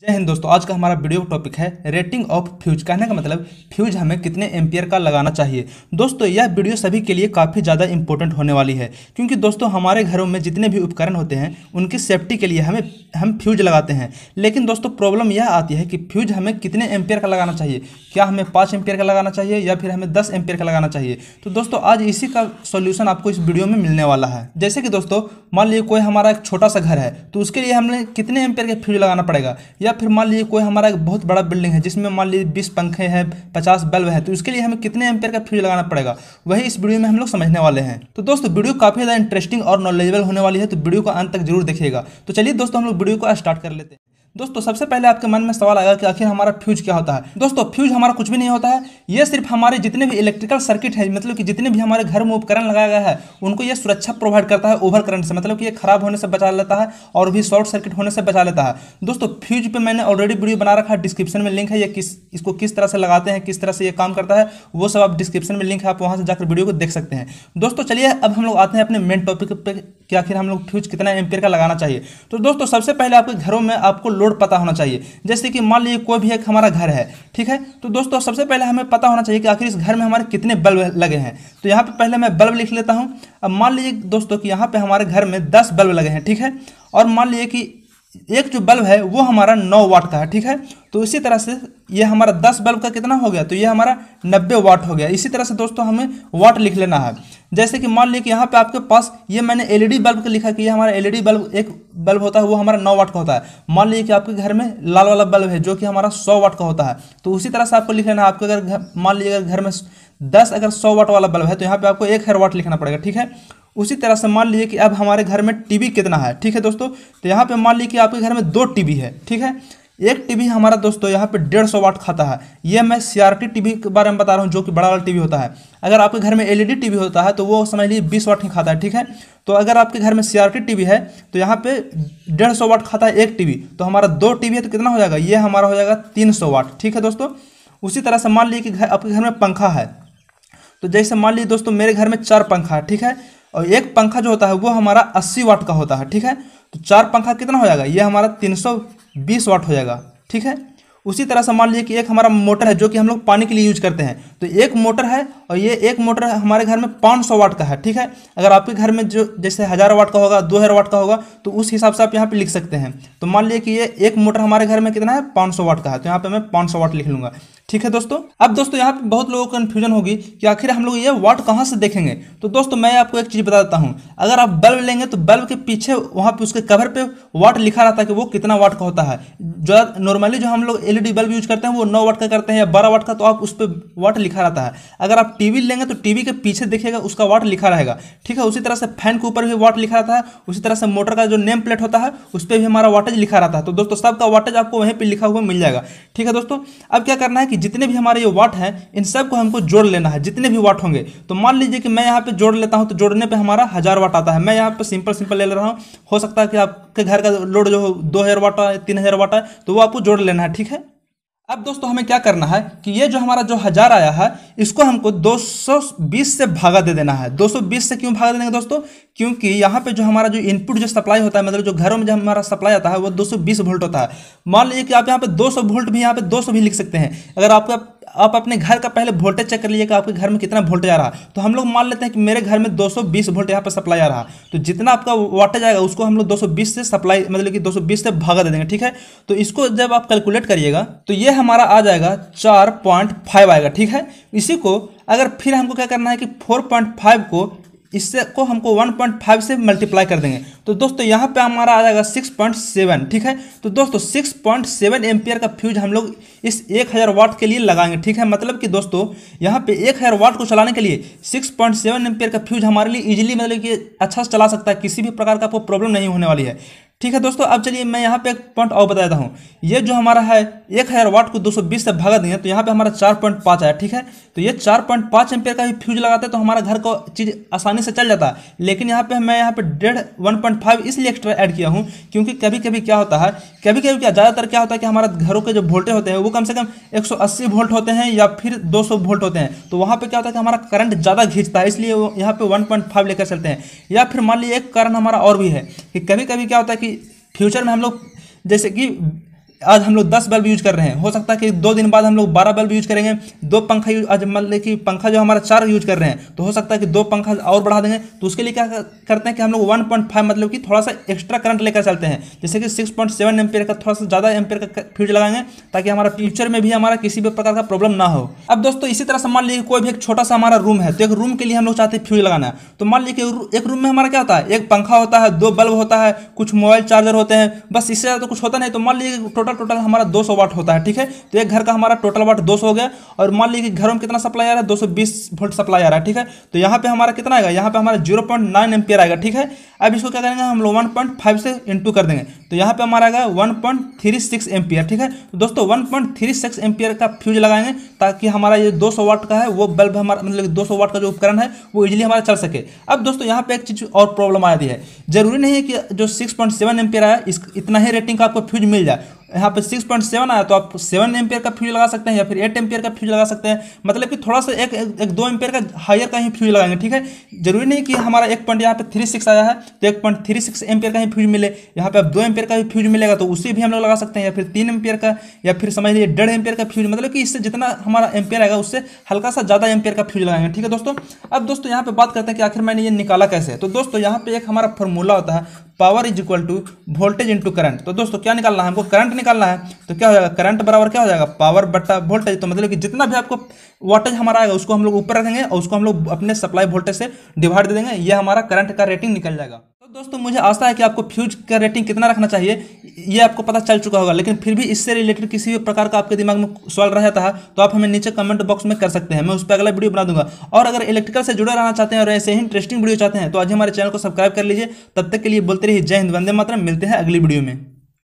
जय हिंद दोस्तों आज का हमारा वीडियो टॉपिक है रेटिंग ऑफ फ्यूज कहने का मतलब फ्यूज हमें कितने एम्पियर का लगाना चाहिए दोस्तों यह वीडियो सभी के लिए काफ़ी ज़्यादा इंपॉर्टेंट होने वाली है क्योंकि दोस्तों हमारे घरों में जितने भी उपकरण होते हैं उनकी सेफ्टी के लिए हमें हम फ्यूज लगाते हैं लेकिन दोस्तों प्रॉब्लम यह आती है कि फ्यूज हमें कितने एम्पेयर का लगाना चाहिए क्या हमें पाँच एम्पेयर का लगाना चाहिए या फिर हमें दस एम्पेयर का लगाना चाहिए तो दोस्तों आज इसी का सोल्यूशन आपको इस वीडियो में मिलने वाला है जैसे कि दोस्तों मान लीजिए कोई हमारा एक छोटा सा घर है तो उसके लिए हमें कितने एम्पेयर का फ्यूज लगाना पड़ेगा या फिर मान लीजिए कोई हमारा एक बहुत बड़ा बिल्डिंग है जिसमें मान लीजिए बीस पंखे हैं पचास बल्ब है तो उसके लिए हमें कितने एम्पेयर का फ्यूज लगाना पड़ेगा वही इस वीडियो में हम लोग समझने वाले हैं तो दोस्तों वीडियो काफ़ी ज़्यादा इंटरेस्टिंग और नॉलेजेबल होने वाली है तो वीडियो को अंत तक जरूर देखिएगा तो चलिए दोस्तों हम लोग वीडियो को स्टार्ट कर लेते हैं दोस्तों सबसे पहले आपके मन में सवाल आएगा कि आखिर हमारा फ्यूज क्या होता है दोस्तों फ्यूज हमारा कुछ भी नहीं होता है ये सिर्फ हमारे जितने भी इलेक्ट्रिकल सर्किट है मतलब कि जितने भी हमारे घर में उपकरण लगाया गया है उनको ये सुरक्षा प्रोवाइड करता है ओवर करंट से मतलब कि ये खराब होने से बचा लेता है और भी शॉर्ट सर्किट होने से बचा लेता है दोस्तों फ्यूज पर मैंने ऑलरेडी वीडियो बना रखा है डिस्क्रिप्शन में लिंक है ये किस इसको किस तरह से लगाते हैं किस तरह से ये काम करता है वो सब आप डिस्क्रिप्शन में लिंक है आप वहाँ से जाकर वीडियो को देख सकते हैं दोस्तों चलिए अब हम लोग आते हैं अपने मेन टॉपिक पर कि आखिर हम लोग फ्यूज कितना एम्पियर का लगाना चाहिए तो दोस्तों सबसे पहले आपके घरों में आपको रोड पता होना चाहिए जैसे कि मान लीजिए कोई भी एक हमारा घर है ठीक है तो दोस्तों सबसे पहले हमें पता होना चाहिए कि आखिर इस घर में हमारे कितने बल्ब लगे हैं तो यहाँ पर पहले मैं बल्ब लिख लेता हूँ अब मान लीजिए दोस्तों कि यहाँ पर हमारे घर में दस बल्ब लगे हैं ठीक है और मान लीजिए कि एक जो बल्ब है वो हमारा नौ वाट का है ठीक है तो इसी तरह से ये हमारा दस बल्ब का कितना हो गया तो ये हमारा नब्बे वाट हो गया इसी तरह से दोस्तों हमें वाट लिख लेना है जैसे कि मान लीजिए कि यहाँ पे आपके पास ये मैंने एलईडी बल्ब का लिखा कि ये हमारा एलईडी बल्ब एक बल्ब होता है वो हमारा नौ वाट का होता है मान लीजिए कि आपके घर में लाल वाला बल्ब है जो कि हमारा सौ वाट का होता है तो उसी तरह से आपको लिख लेना है आपके अगर मान लीजिए अगर घर में दस अगर सौ वाट वाला बल्ब है तो यहाँ पर आपको एक हर वाट लिखना पड़ेगा ठीक है उसी तरह से मान लीजिए कि अब हमारे घर में टीवी कितना है ठीक है दोस्तों तो यहाँ पे मान लीजिए कि आपके घर में दो टीवी है ठीक है एक टीवी हमारा दोस्तों यहाँ पे डेढ़ सौ वाट खाता है ये मैं सी आर टी टीवी के बारे में बता रहा हूँ जो कि बड़ा वाला टीवी होता है अगर आपके घर में एलईडी टीवी e होता है तो वो समझ लीजिए बीस वाट ही खाता है ठीक है तो अगर आपके घर में सी आर टी टीवी है तो यहाँ पे डेढ़ सौ वाट खाता है एक टीवी तो हमारा दो टीवी है तो कितना हो जाएगा ये हमारा हो जाएगा तीन सौ वाट ठीक है दोस्तों उसी तरह से मान लीजिए कि आपके घर में पंखा है तो जैसे मान लीजिए दोस्तों मेरे घर में चार पंखा है ठीक है और एक पंखा जो होता है वो हमारा अस्सी वाट का होता है ठीक है तो चार पंखा कितना हो जाएगा ये हमारा तीन सौ बीस वाट हो जाएगा ठीक है उसी तरह से मान लीजिए कि एक हमारा मोटर है जो कि हम लोग पानी के लिए यूज करते हैं तो एक मोटर है और ये एक मोटर हमारे घर में पाँच सौ वाट का है ठीक है अगर आपके घर में जो जैसे हज़ार वाट का होगा दो हज़ार वाट का होगा तो उस हिसाब से आप यहाँ पे लिख सकते हैं तो मान लिए कि ये एक मोटर हमारे घर में कितना है पाँच सौ वाट का है तो यहाँ पे मैं पाँच सौ वाट लिख लूँगा ठीक है दोस्तों अब दोस्तों यहाँ पर बहुत लोगों को कन्फ्यूजन होगी कि आखिर हम लोग ये वाट कहाँ से देखेंगे तो दोस्तों मैं आपको एक चीज़ बता देता हूँ अगर आप बल्ब लेंगे तो बल्ब के पीछे वहाँ पर उसके कवर पे वाट लिखा रहता है कि वो कितना वाट का होता है जो नॉर्मली जो हम लोग एल बल्ब यूज करते हैं वो नौ वाट का करते हैं या बारह वाट का तो आप उस पर वाट लिखा रहता है अगर आप टीवी लेंगे तो टीवी के पीछे देखिएगा उसका वाट लिखा रहेगा ठीक है उसी तरह से फैन के ऊपर भी वाट लिखा रहता है उसी तरह से मोटर का जो नेम प्लेट होता है उस पर भी हमारा वाटेज लिखा रहता है तो दोस्तों सबका वाटेज आपको वहीं पर लिखा हुआ मिल जाएगा ठीक है दोस्तों अब क्या करना है कि जितने भी हमारे ये वाट हैं इन सबको हमको जोड़ लेना है जितने भी वाट होंगे तो मान लीजिए कि मैं यहाँ पे जोड़ लेता हूँ तो जोड़ने पर हमारा हज़ार वाट आता है मैं यहाँ पे सिंपल सिंपल ले रहा हूँ हो सकता है कि आपके घर का लोड जो दो हज़ार वाट है तीन हज़ार वाट है तो वो आपको जोड़ लेना है ठीक है अब दोस्तों हमें क्या करना है कि ये जो हमारा जो हज़ार आया है इसको हमको 220 से भागा दे देना है 220 से क्यों भागा दे देंगे दोस्तों क्योंकि यहाँ पे जो हमारा जो इनपुट जो सप्लाई होता है मतलब जो घरों में जो हमारा सप्लाई आता है वो 220 वोल्ट होता है मान लीजिए कि आप यहाँ पे 200 वोल्ट भी यहाँ पे 200 भी लिख सकते हैं अगर आपका आप अपने घर का पहले वोल्टेज चेक कर लीजिएगा आपके घर में कितना वोल्टेज आ रहा है तो हम लोग मान लेते हैं कि मेरे घर में 220 वोल्ट यहाँ पर सप्लाई आ रहा है तो जितना आपका वाटर आएगा उसको हम लोग 220 से सप्लाई मतलब कि 220 से भागा दे देंगे ठीक है तो इसको जब आप कैलकुलेट करिएगा तो ये हमारा आ जाएगा चार आएगा ठीक है इसी को अगर फिर हमको क्या करना है कि 4.5 को इससे को हमको 1.5 से मल्टीप्लाई कर देंगे तो दोस्तों यहाँ पे हमारा आ जाएगा 6.7 ठीक है तो दोस्तों 6.7 एम्पियर का फ्यूज हम लोग इस 1000 वाट के लिए लगाएंगे ठीक है मतलब कि दोस्तों यहाँ पे 1000 वाट को चलाने के लिए 6.7 पॉइंट का फ्यूज हमारे लिए इजीली मतलब कि अच्छा से चला सकता है किसी भी प्रकार का आपको प्रॉब्लम नहीं होने वाली है ठीक है दोस्तों अब चलिए मैं यहाँ पे एक पॉइंट और बता देता हूँ ये जो हमारा है एक हज़ार वाट को 220 से भागा देंगे तो यहाँ पे हमारा चार पॉइंट पाँच आया ठीक है तो ये चार पॉइंट पाँच एम्पेयर का भी फ्यूज लगाते तो हमारा घर को चीज़ आसानी से चल जाता है लेकिन यहाँ पे मैं यहाँ पे डेढ़ वन पॉइंट फाइव इसलिए एक्स्ट्रा ऐड किया हूँ क्योंकि कभी कभी क्या होता है कभी कभी क्या ज़्यादातर क्या होता है कि हमारा घरों के जो वोल्टेज होते हैं वो कम से कम एक वोल्ट होते हैं या फिर दो वोल्ट होते हैं तो वहाँ पर क्या होता है कि हमारा करंट ज़्यादा खींचता है इसलिए वो यहाँ पर वन लेकर चलते हैं या फिर मान लीजिए एक कारण हमारा और भी है कि कभी कभी क्या होता है कि फ्यूचर में हम लोग जैसे कि आज हम लोग दस बल्ब यूज कर रहे हैं हो सकता है कि दो दिन बाद हम लोग बारह बल्ब यूज करेंगे दो पंखा आज मान लें कि पंखा जो हमारा चार यूज कर रहे हैं तो हो सकता है कि दो पंखा और बढ़ा देंगे तो उसके लिए क्या करते हैं कि हम लोग वन पॉइंट फाइव मतलब कि थोड़ा सा एक्स्ट्रा करंट लेकर चलते हैं जैसे कि सिक्स पॉइंट सेवन एम्पियर का थोड़ा सा ज़्यादा एम्पियर का फ्यूज लगाएंगे ताकि हमारा फ्यूचर में भी हमारा किसी भी प्रकार का प्रॉब्लम ना हो अब दोस्तों इसी तरह से मान लीजिए कोई भी एक छोटा सा हमारा रूम है तो एक रूम के लिए हम लोग चाहते हैं फ्यूज लगाना तो मान लीजिए एक रूम में हमारा क्या होता है एक पंखा होता है दो बल्ब होता है कुछ मोबाइल चार्जर होते हैं बस इससे ज़्यादा तो कुछ होता नहीं तो मान लीजिए टोटल टोटल हमारा 200 वाट होता है ठीक है तो एक घर का हमारा टोटल वाट 200 हो गया और मान लीजिए घरों में कितना सप्लाई आ रहा है 220 वोल्ट सप्लाई आ रहा है ठीक है तो यहाँ पे हमारा कितना आएगा यहाँ पे हमारा जीरो पॉइंट आएगा ठीक है अब इसको क्या करेंगे हम लोग वन पॉइंट फाइव से इंटू कर देंगे तो यहाँ पे हमारा आएगा one point three six ampere ठीक है तो दोस्तों one point three six ampere का फ्यूज लगाएंगे ताकि हमारा ये दो सौ वाट का है वो बल्ब हमारा मतलब दो सौ वाट का जो उपकरण है वो इजिली हमारा चल सके अब दोस्तों यहाँ पे एक चीज़ और प्रॉब्लम आ रही है जरूरी नहीं है कि जो सिक्स पॉइंट सेवन एम्पियर आया इस इतना ही रेटिंग का आपको फ्यूज मिल जाए यहाँ पे सिक्स पॉइंट सेवन आया तो आप सेवन एम्पियर का फ्यूज लगा सकते हैं या फिर एट एम्पियर का फ्यूज लगा सकते हैं मतलब कि थोड़ा सा एक, एक, एक दो एम्पियर का हायर का ही फ्यूज लगाएंगे ठीक है जरूरी नहीं कि हमारा एक पॉइंट यहाँ पे थ्री सिक्स आया है तो एक पॉइंट थ्री सिक्स एमपियर का ही फ्यूज मिले यहाँ पे आप दो एमपियर का भी फ्यूज मिलेगा तो उसे भी हम लोग लगा सकते हैं या फिर तीन एमपियर का या फिर समझ लीजिए डेढ़ एमपियर का फ्यूज मतलब कि इससे जितना हमारा एमपियर आएगा उससे हल्का सा ज़्यादा एमपियर का फ्यूज लगाएंगे ठीक है दोस्तों अब दोस्तों यहाँ पर बात करते हैं कि आखिर मैंने ये निकाला कैसे तो दोस्तों यहाँ पर एक हमारा फॉर्मूला होता है power is equal to voltage into current तो दोस्तों क्या निकालना है हमको करंट निकालना है तो क्या हो जाएगा करंट बराबर क्या हो जाएगा पावर बट्टा वोल्टेज तो मतलब कि जितना भी आपको वाटेज हमारा आएगा उसको हम लोग ऊपर रखेंगे और उसको हम लोग अपने सप्लाई वोल्टेज से डिवाइड दे देंगे यह हमारा करंट का रेटिंग निकल जाएगा दोस्तों मुझे आशा है कि आपको फ्यूज का रेटिंग कितना रखना चाहिए ये आपको पता चल चुका होगा लेकिन फिर भी इससे रिलेटेड किसी भी प्रकार का आपके दिमाग में सवाल रह जाता है तो आप हमें नीचे कमेंट बॉक्स में कर सकते हैं मैं उस पर अगला वीडियो बना दूंगा और अगर इलेक्ट्रिकल से जुड़े रहना चाहते हैं और ऐसे ही इंटरेस्टिंग वीडियो चाहते हैं तो आज हमारे चैनल को सब्सक्राइब कर लीजिए तब तक के लिए बोलते रहिए जय हिंद वंदे मात्र मिलते हैं अगली वीडियो में